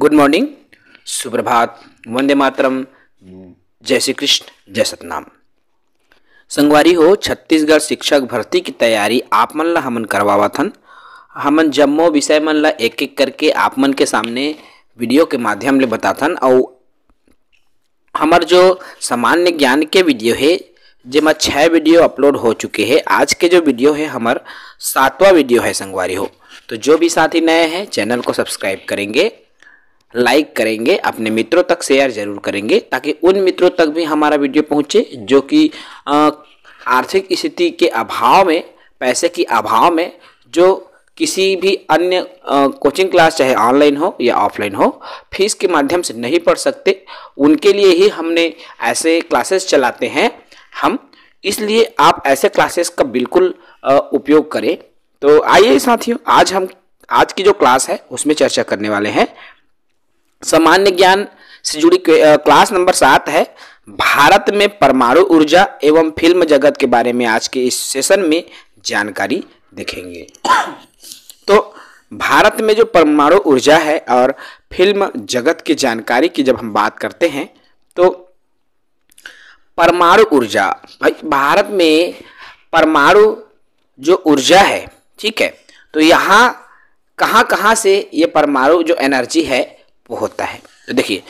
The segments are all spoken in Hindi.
गुड मॉर्निंग सुप्रभात वंदे मातरम जय श्री कृष्ण जय सतनाम संगवारी हो छत्तीसगढ़ शिक्षक भर्ती की तैयारी आप मन ला हमन करवावा थन हमन जम्मो विषय मन ला एक एक करके आप मन के सामने वीडियो के माध्यम ले थन और हमार जो सामान्य ज्ञान के वीडियो है जेमा छः वीडियो अपलोड हो चुके हैं आज के जो वीडियो है हमार सातवा वीडियो है संगवारी हो तो जो भी साथी नए हैं चैनल को सब्सक्राइब करेंगे लाइक करेंगे अपने मित्रों तक शेयर जरूर करेंगे ताकि उन मित्रों तक भी हमारा वीडियो पहुंचे जो कि आर्थिक स्थिति के अभाव में पैसे के अभाव में जो किसी भी अन्य कोचिंग क्लास चाहे ऑनलाइन हो या ऑफलाइन हो फीस के माध्यम से नहीं पढ़ सकते उनके लिए ही हमने ऐसे क्लासेस चलाते हैं हम इसलिए आप ऐसे क्लासेस का बिल्कुल उपयोग करें तो आइए साथियों आज हम आज की जो क्लास है उसमें चर्चा करने वाले हैं सामान्य ज्ञान से जुड़ी क्लास नंबर सात है भारत में परमाणु ऊर्जा एवं फिल्म जगत के बारे में आज के इस सेशन में जानकारी देखेंगे तो भारत में जो परमाणु ऊर्जा है और फिल्म जगत की जानकारी की जब हम बात करते हैं तो परमाणु ऊर्जा भाई भारत में परमाणु जो ऊर्जा है ठीक है तो यहाँ कहाँ कहाँ से ये परमाणु जो एनर्जी है होता है तो देखिए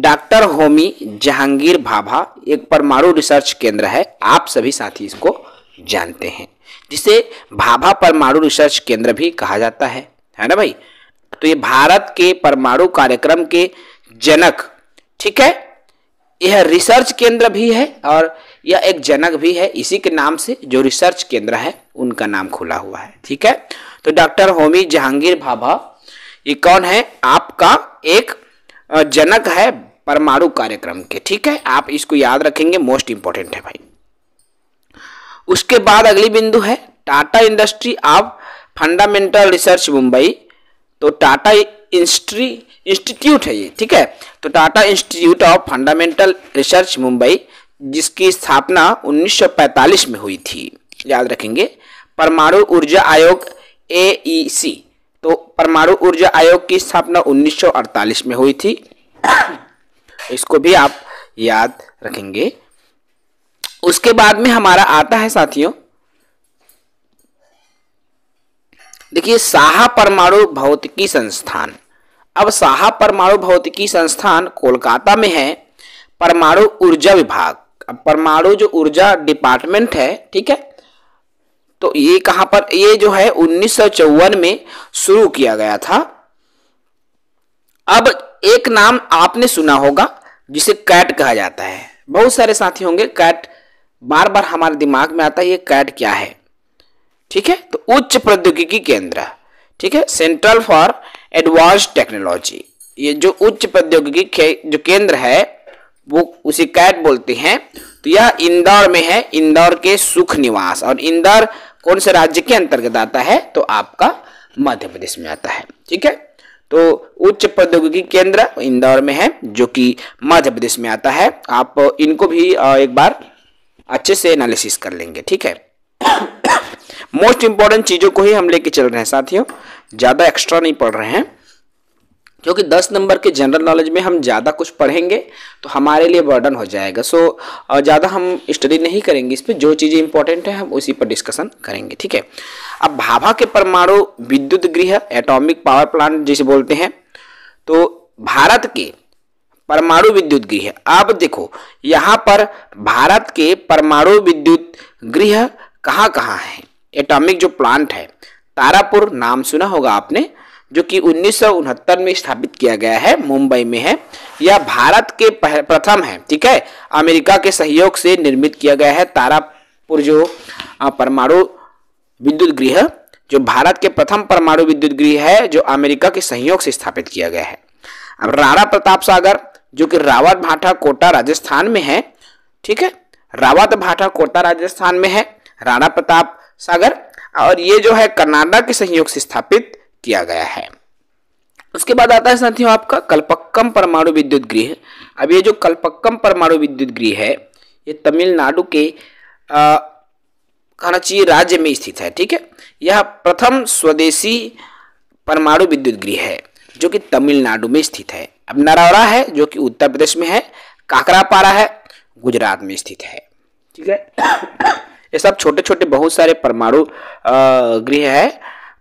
डॉक्टर होमी जहांगीर भाभा एक परमाणु रिसर्च केंद्र है आप सभी साथी इसको जानते हैं जिसे भाभा परमाणु रिसर्च केंद्र भी कहा जाता है है ना भाई तो ये भारत के परमाणु कार्यक्रम के जनक ठीक है यह रिसर्च केंद्र भी है और यह एक जनक भी है इसी के नाम से जो रिसर्च केंद्र है उनका नाम खुला हुआ है ठीक है तो डॉक्टर होमी जहांगीर भाभा ये कौन है आपका एक जनक है परमाणु कार्यक्रम के ठीक है आप इसको याद रखेंगे मोस्ट इंपॉर्टेंट है भाई उसके बाद अगली बिंदु है Tata industry of fundamental research Mumbai तो टाटा इंस्ट्री इंस्टीट्यूट है ये ठीक है तो Tata institute of fundamental research Mumbai जिसकी स्थापना 1945 में हुई थी याद रखेंगे परमाणु ऊर्जा आयोग ए परमाणु ऊर्जा आयोग की स्थापना 1948 में हुई थी इसको भी आप याद रखेंगे उसके बाद में हमारा आता है साथियों देखिए साहा परमाणु भौतिकी संस्थान अब साहा परमाणु भौतिकी संस्थान कोलकाता में है परमाणु ऊर्जा विभाग अब परमाणु जो ऊर्जा डिपार्टमेंट है ठीक है तो ये कहां पर ये जो है उन्नीस में शुरू किया गया था अब एक नाम आपने सुना होगा जिसे कैट कहा जाता है बहुत सारे साथी होंगे कैट बार बार हमारे दिमाग में आता है ये कैट क्या है ठीक है तो उच्च प्रौद्योगिकी केंद्र ठीक है सेंट्रल फॉर एडवांस टेक्नोलॉजी ये जो उच्च प्रौद्योगिकी के, जो केंद्र है वो उसे कैट बोलते हैं तो यह इंदौर में है इंदौर के सुख निवास और इंदौर कौन से राज्य के अंतर्गत आता है तो आपका मध्य प्रदेश में आता है ठीक है तो उच्च प्रौद्योगिकी केंद्र इंदौर में है जो कि मध्य प्रदेश में आता है आप इनको भी एक बार अच्छे से एनालिसिस कर लेंगे ठीक है मोस्ट इंपॉर्टेंट चीज़ों को ही हम लेके चल रहे हैं साथियों ज़्यादा एक्स्ट्रा नहीं पढ़ रहे हैं क्योंकि दस नंबर के जनरल नॉलेज में हम ज़्यादा कुछ पढ़ेंगे तो हमारे लिए बर्डन हो जाएगा सो so, ज़्यादा हम स्टडी नहीं करेंगे इस पर जो चीज़ें इंपॉर्टेंट हैं हम उसी पर डिस्कशन करेंगे ठीक है अब भाभा के परमाणु विद्युत गृह एटॉमिक पावर प्लांट जिसे बोलते हैं तो भारत के परमाणु विद्युत गृह अब देखो यहाँ पर भारत के परमाणु विद्युत गृह कहाँ कहाँ हैं एटॉमिक जो प्लांट है तारापुर नाम सुना होगा आपने जो कि उन्नीस में स्थापित किया गया है मुंबई में है यह भारत के प्रथम है ठीक है अमेरिका के सहयोग से निर्मित किया गया है तारापुर जो परमाणु विद्युत गृह जो भारत के प्रथम परमाणु विद्युत गृह है जो अमेरिका के सहयोग से स्थापित किया गया है अब राणा प्रताप सागर जो कि रावत भाटा कोटा राजस्थान में है ठीक है रावत भाटा कोटा राजस्थान में है राणा प्रताप सागर और ये जो है कर्नाटक के सहयोग से स्थापित किया गया है उसके बाद आता है साथियों आपका कल्पक्कम परमाणु विद्युत गृह अब ये जो कल्पक्कम परमाणु विद्युत गृह है ये तमिलनाडु के कहना चाहिए राज्य में स्थित है ठीक है यह प्रथम स्वदेशी परमाणु विद्युत गृह है जो कि तमिलनाडु में स्थित है अब नरौरा है जो कि उत्तर प्रदेश में है काकरापारा है गुजरात में स्थित है ठीक है ये सब छोटे छोटे बहुत सारे परमाणु गृह है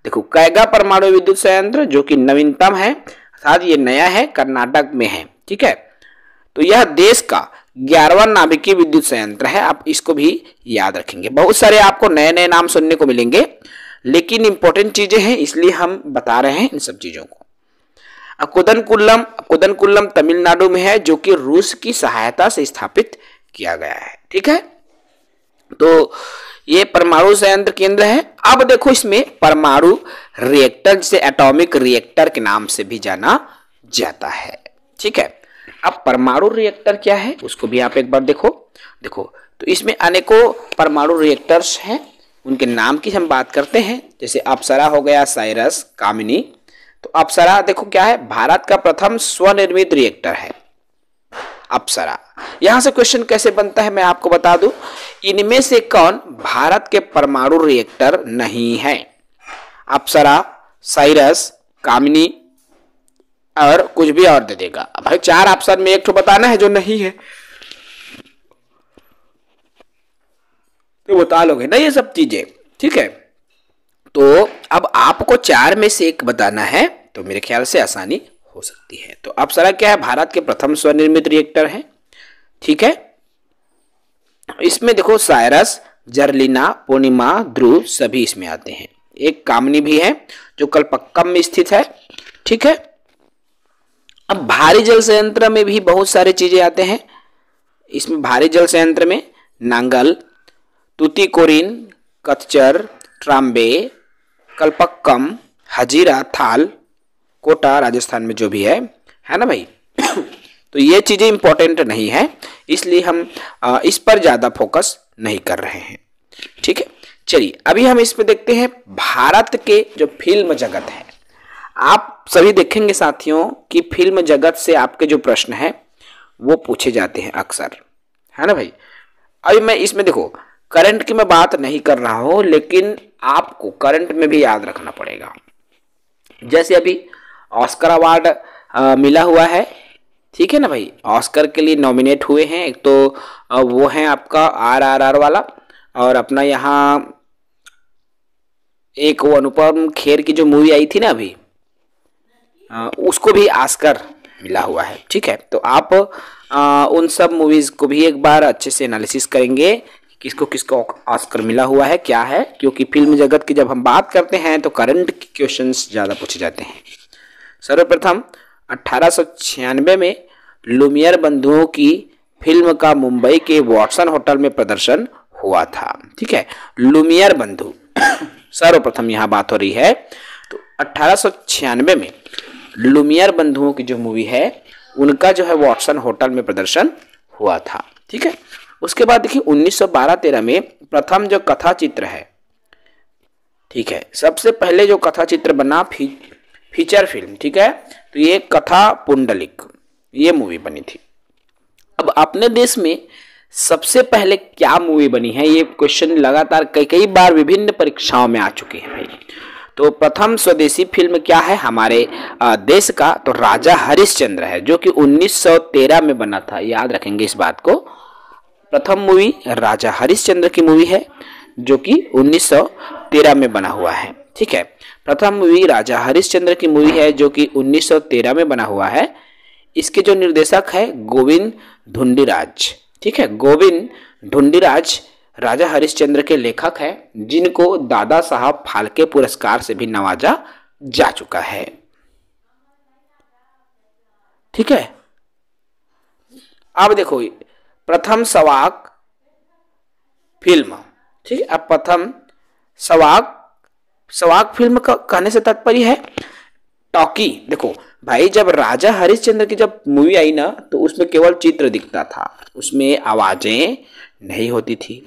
देखो कैगा परमाणु विद्युत संयंत्र जो कि नवीनतम है अर्थात ये नया है कर्नाटक में है ठीक है तो यह देश का ग्यारहवा नाभिकीय विद्युत संयंत्र है आप इसको भी याद रखेंगे बहुत सारे आपको नए नए नाम सुनने को मिलेंगे लेकिन इंपॉर्टेंट चीजें हैं इसलिए हम बता रहे हैं इन सब चीजों को कुदनकुल्लम कुदनकुल्लम तमिलनाडु में है जो कि रूस की सहायता से स्थापित किया गया है ठीक है तो ये परमाणु संयंत्र केंद्र है अब देखो इसमें परमाणु रिएक्टर जिसे एटॉमिक रिएक्टर के नाम से भी जाना जाता है ठीक है अब परमाणु रिएक्टर क्या है उसको भी आप एक बार देखो देखो तो इसमें अनेकों परमाणु रिएक्टर्स हैं उनके नाम की हम बात करते हैं जैसे अप्सरा हो गया साइरस कामिनी तो अप्सरा देखो क्या है भारत का प्रथम स्वनिर्मित रिएक्टर है अप्सरा यहां से क्वेश्चन कैसे बनता है मैं आपको बता दूं इनमें से कौन भारत के परमाणु रिएक्टर नहीं है अप्सरा साइरस कामिनी और कुछ भी और दे देगा भाई चार ऑप्शन में एक तो बताना है जो नहीं है तो बता लोगे ना ये सब चीजें ठीक है तो अब आपको चार में से एक बताना है तो मेरे ख्याल से आसानी हो सकती है तो अप्सरा क्या है भारत के प्रथम स्वनिर्मित रिएक्टर है ठीक है इसमें देखो सायरस जर्लिना पूर्णिमा ध्रुव सभी इसमें आते हैं एक कामनी भी है जो कलपक्कम में स्थित है ठीक है अब भारी जल संयंत्र में भी बहुत सारे चीजें आते हैं इसमें भारी जल संयंत्र में नांगल तुतिकोरिन कच्चर ट्राम्बे कलपक्कम हजीरा थाल कोटा राजस्थान में जो भी है है ना भाई तो ये चीज़ें इंपॉर्टेंट नहीं है इसलिए हम इस पर ज़्यादा फोकस नहीं कर रहे हैं ठीक है चलिए अभी हम इसमें देखते हैं भारत के जो फिल्म जगत है आप सभी देखेंगे साथियों कि फिल्म जगत से आपके जो प्रश्न है वो पूछे जाते हैं अक्सर है ना भाई अभी मैं इसमें देखो करंट की मैं बात नहीं कर रहा हूं लेकिन आपको करंट में भी याद रखना पड़ेगा जैसे अभी ऑस्कर अवार्ड मिला हुआ है ठीक है ना भाई ऑस्कर के लिए नॉमिनेट हुए हैं एक तो वो है आपका आर आर आर वाला और अपना यहाँ एक वो अनुपम खेर की जो मूवी आई थी ना अभी आ, उसको भी ऑस्कर मिला हुआ है ठीक है तो आप आ, उन सब मूवीज़ को भी एक बार अच्छे से एनालिसिस करेंगे किसको किसको ऑस्कर मिला हुआ है क्या है क्योंकि फिल्म जगत की जब हम बात करते हैं तो करंट क्वेश्चंस ज़्यादा पूछे जाते हैं सर्वप्रथम अठारह में लुमियर बंधुओं की फिल्म का मुंबई के वॉटसन होटल में प्रदर्शन हुआ था ठीक है लुमियर बंधु सर्वप्रथम यहाँ बात हो रही है तो अठारह में लुमियर बंधुओं की जो मूवी है उनका जो है वॉटसन होटल में प्रदर्शन हुआ था ठीक है उसके बाद देखिए 1912-13 में प्रथम जो कथा चित्र है ठीक है सबसे पहले जो कथा चित्र बना फी फीचर फिल्म ठीक है तो ये कथा पुंडलिक ये मूवी बनी थी अब अपने देश में सबसे पहले क्या मूवी बनी है ये क्वेश्चन लगातार कई कई बार विभिन्न परीक्षाओं में आ चुके हैं भाई तो प्रथम स्वदेशी फिल्म क्या है हमारे देश का तो राजा हरिश्चंद्र है जो कि 1913 में बना था याद रखेंगे इस बात को प्रथम मूवी राजा हरिश्चंद्र की मूवी है जो कि 1913 में बना हुआ है ठीक है प्रथम मूवी राजा हरिश्चंद्र की मूवी है जो कि 1913 में बना हुआ है इसके जो निर्देशक है गोविंद ढुंडीराज ठीक है गोविंद ढुंडीराज राजा हरिश्चंद्र के लेखक है जिनको दादा साहब फालके पुरस्कार से भी नवाजा जा चुका है ठीक है अब देखो प्रथम सवाक फिल्म ठीक है अब प्रथम सवाक सवाग फिल्म का कहने से तात्पर्य है टॉकी देखो भाई जब राजा हरिश्चंद्र की जब मूवी आई ना तो उसमें केवल चित्र दिखता था उसमें आवाजें नहीं होती थी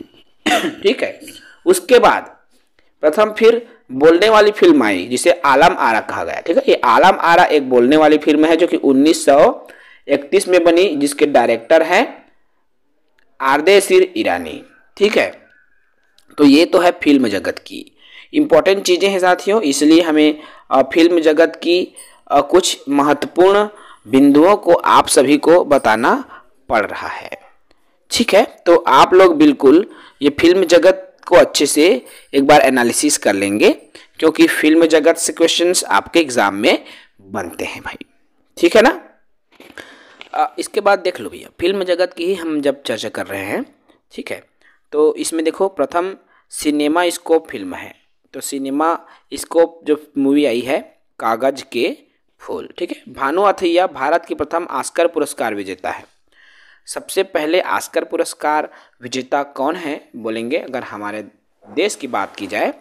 ठीक है उसके बाद प्रथम फिर बोलने वाली फिल्म आई जिसे आलम आरा कहा गया ठीक है ये आलम आरा एक बोलने वाली फिल्म है जो कि 1931 में बनी जिसके डायरेक्टर हैं आरदे सिर ईरानी ठीक है तो ये तो है फिल्म जगत की इम्पॉर्टेंट चीज़ें हैं साथियों इसलिए हमें फिल्म जगत की कुछ महत्वपूर्ण बिंदुओं को आप सभी को बताना पड़ रहा है ठीक है तो आप लोग बिल्कुल ये फिल्म जगत को अच्छे से एक बार एनालिसिस कर लेंगे क्योंकि फिल्म जगत से क्वेश्चंस आपके एग्ज़ाम में बनते हैं भाई ठीक है ना आ, इसके बाद देख लो भैया फिल्म जगत की ही हम जब चर्चा कर रहे हैं ठीक है तो इसमें देखो प्रथम सिनेमा स्कोप फिल्म है तो सिनेमा स्कोप जो मूवी आई है कागज के फूल ठीक है भानु अथैया भारत की प्रथम आस्कर पुरस्कार विजेता है सबसे पहले आस्कर पुरस्कार विजेता कौन है बोलेंगे अगर हमारे देश की बात की जाए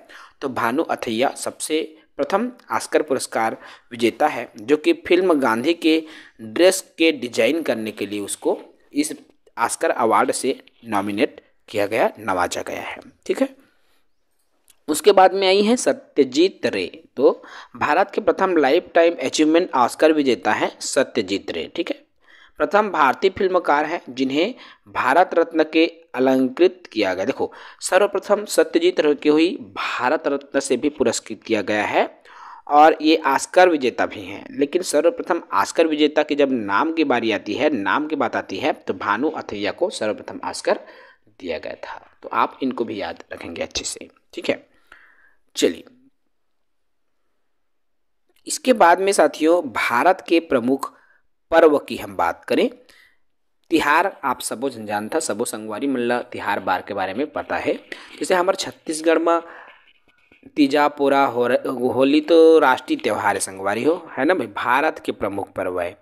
तो भानु अथैया सबसे प्रथम आस्कर पुरस्कार विजेता है जो कि फिल्म गांधी के ड्रेस के डिजाइन करने के लिए उसको इस आस्कर अवार्ड से नॉमिनेट किया गया नवाजा गया है ठीक है उसके बाद में आई हैं सत्यजीत रे तो भारत के प्रथम लाइफ टाइम अचीवमेंट ऑस्कर विजेता हैं सत्यजीत रे ठीक है प्रथम भारतीय फिल्मकार हैं जिन्हें भारत रत्न के अलंकृत किया गया देखो सर्वप्रथम सत्यजीत रे की हुई भारत रत्न से भी पुरस्कृत किया गया है और ये आस्कर विजेता भी हैं लेकिन सर्वप्रथम आस्कर विजेता की जब नाम की बारी आती है नाम की बात आती है तो भानु अथैया को सर्वप्रथम आस्कर दिया गया था तो आप इनको भी याद रखेंगे अच्छे से ठीक है चलिए इसके बाद में साथियों भारत के प्रमुख पर्व की हम बात करें तिहार आप सबो जन था सबो संगवारी मल्ला तिहार बार के बारे में पता है जैसे हमारे छत्तीसगढ़ में तीजापोरा हो होली तो राष्ट्रीय त्यौहार है संगवारी हो है ना भाई भारत के प्रमुख पर्व है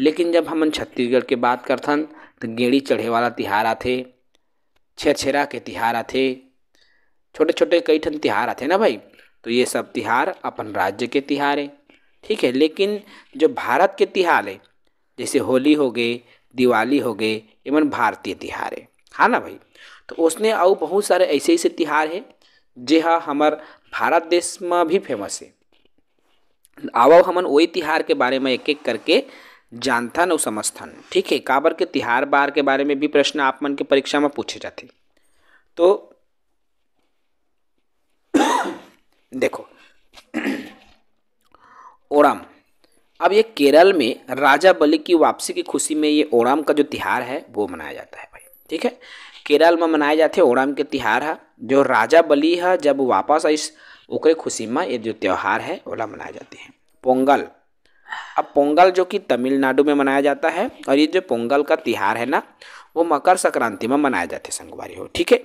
लेकिन जब हम छत्तीसगढ़ के बात करथन तो गेड़ी चढ़े वाला तिहार आते छेरछेरा के तिहार आते छोटे छोटे कई ठन तिहार आते हैं ना भाई तो ये सब तिहार अपन राज्य के तिहार है ठीक है लेकिन जो भारत के तिहार है जैसे होली हो गए दिवाली हो गए इवन भारतीय तिहार है हाँ ना भाई तो उसने और बहुत सारे ऐसे ऐसे तिहार है जे हाँ हमार भारत देश में भी फेमस है आवा हमन वही तिहार के बारे में एक एक करके जानथन और समझथन ठीक है काबर के तिहार बार के बारे में भी प्रश्न आप मन के परीक्षा में पूछे जाते तो देखो ओराम अब ये केरल में राजा बलि की वापसी की खुशी में ये ओराम का जो त्यौहार है वो मनाया जाता है भाई ठीक है केरल में मनाए जाते हैं ओराम के त्यौहार है जो राजा बलि है जब वापस आई ओकरे खुशी में ये जो त्यौहार है ओला मनाए जाते हैं पोंगल अब पोंगल जो कि तमिलनाडु में मनाया जाता है और ये जो पोंगल का तिहार है ना वो मकर संक्रांति में मनाया जाते हैं संगवारी हो ठीक है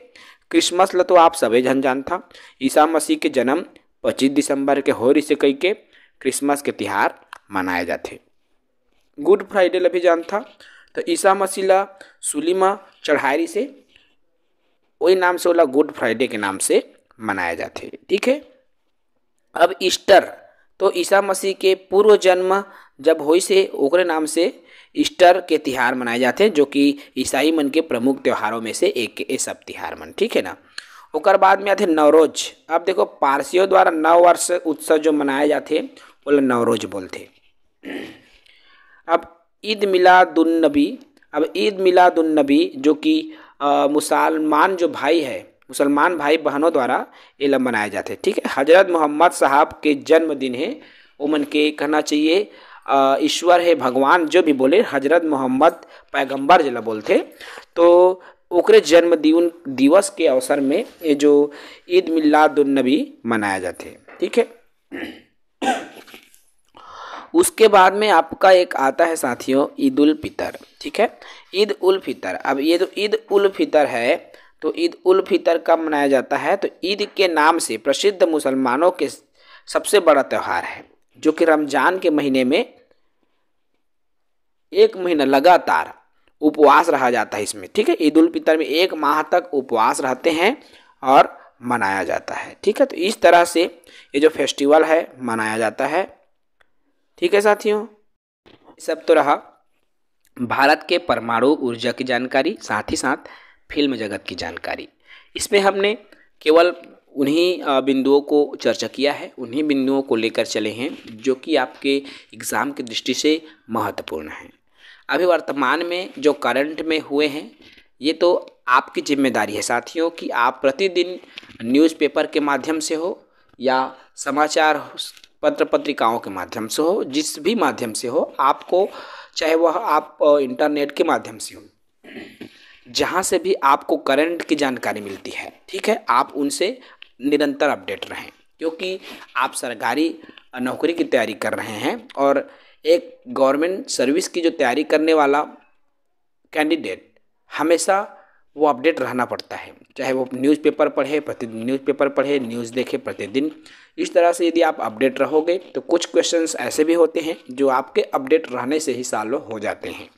क्रिसमस ल तो आप सभी जन जानता ईसा मसीह के जन्म पच्चीस दिसंबर के हो से कह के क्रिसमस के तिहार मनाए जाते गुड फ्राइडे लभी भी जानता तो ईसा मसीह ल सुलीमा चढ़ाई से वही नाम से वाला गुड फ्राइडे के नाम से मनाया जाते ठीक है अब ईस्टर तो ईसा मसीह के पूर्व जन्म जब हुई से ओकरे नाम से ईस्टर के त्यौहार मनाए जाते हैं जो कि ईसाई मन के प्रमुख त्योहारों में से एक ये सब त्यौहार मन ठीक है ना ओकर बाद में आते हैं नवरोज अब देखो पारसियों द्वारा नव वर्ष उत्सव जो मनाए जाते हैं बोले नवरोज बोलते अब ईद मिलादुलनबी अब ईद मिलादुलनबी जो कि मुसलमान जो भाई है मुसलमान भाई बहनों द्वारा इलम मनाए जाते हैं ठीक है हजरत मोहम्मद साहब के जन्मदिन है उमन के कहना चाहिए ईश्वर है भगवान जो भी बोले हजरत मोहम्मद पैगंबर जिला बोलते तो ओकरे जन्म दिन दिवस के अवसर में ये जो ईद मिलादुलनबी मनाया जाते हैं ठीक है उसके बाद में आपका एक आता है साथियों ईद उल फितर ठीक है ईद उल फितर अब ये जो ईद उल फितर है तो ईद उल फितर कब मनाया जाता है तो ईद के नाम से प्रसिद्ध मुसलमानों के सबसे बड़ा त्यौहार है जो कि रमज़ान के महीने में एक महीना लगातार उपवास रहा जाता है इसमें ठीक है ईद उल फितर में एक माह तक उपवास रहते हैं और मनाया जाता है ठीक है तो इस तरह से ये जो फेस्टिवल है मनाया जाता है ठीक है साथियों सब तो रहा भारत के परमाणु ऊर्जा की जानकारी साथ ही साथ फिल्म जगत की जानकारी इसमें हमने केवल उन्हीं बिंदुओं को चर्चा किया है उन्हीं बिंदुओं को लेकर चले हैं जो कि आपके एग्ज़ाम की दृष्टि से महत्वपूर्ण हैं अभी वर्तमान में जो करंट में हुए हैं ये तो आपकी जिम्मेदारी है साथियों कि आप प्रतिदिन न्यूज़पेपर के माध्यम से हो या समाचार पत्र पत्रिकाओं के माध्यम से हो जिस भी माध्यम से हो आपको चाहे वह आप इंटरनेट के माध्यम से हो जहाँ से भी आपको करंट की जानकारी मिलती है ठीक है आप उनसे निरंतर अपडेट रहें क्योंकि आप सरकारी नौकरी की तैयारी कर रहे हैं और एक गवर्नमेंट सर्विस की जो तैयारी करने वाला कैंडिडेट हमेशा वो अपडेट रहना पड़ता है चाहे वो न्यूज़पेपर पढ़े प्रतिदिन न्यूज़पेपर पढ़े न्यूज़ देखे प्रतिदिन इस तरह से यदि आप अपडेट रहोगे तो कुछ क्वेश्चंस ऐसे भी होते हैं जो आपके अपडेट रहने से ही सालों हो जाते हैं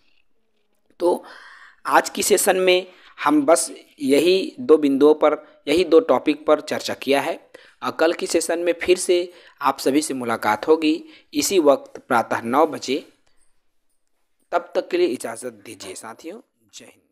तो आज की सेशन में हम बस यही दो बिंदुओं पर यही दो टॉपिक पर चर्चा किया है और कल की सेशन में फिर से आप सभी से मुलाकात होगी इसी वक्त प्रातः नौ बजे तब तक के लिए इजाज़त दीजिए साथियों जय हिंद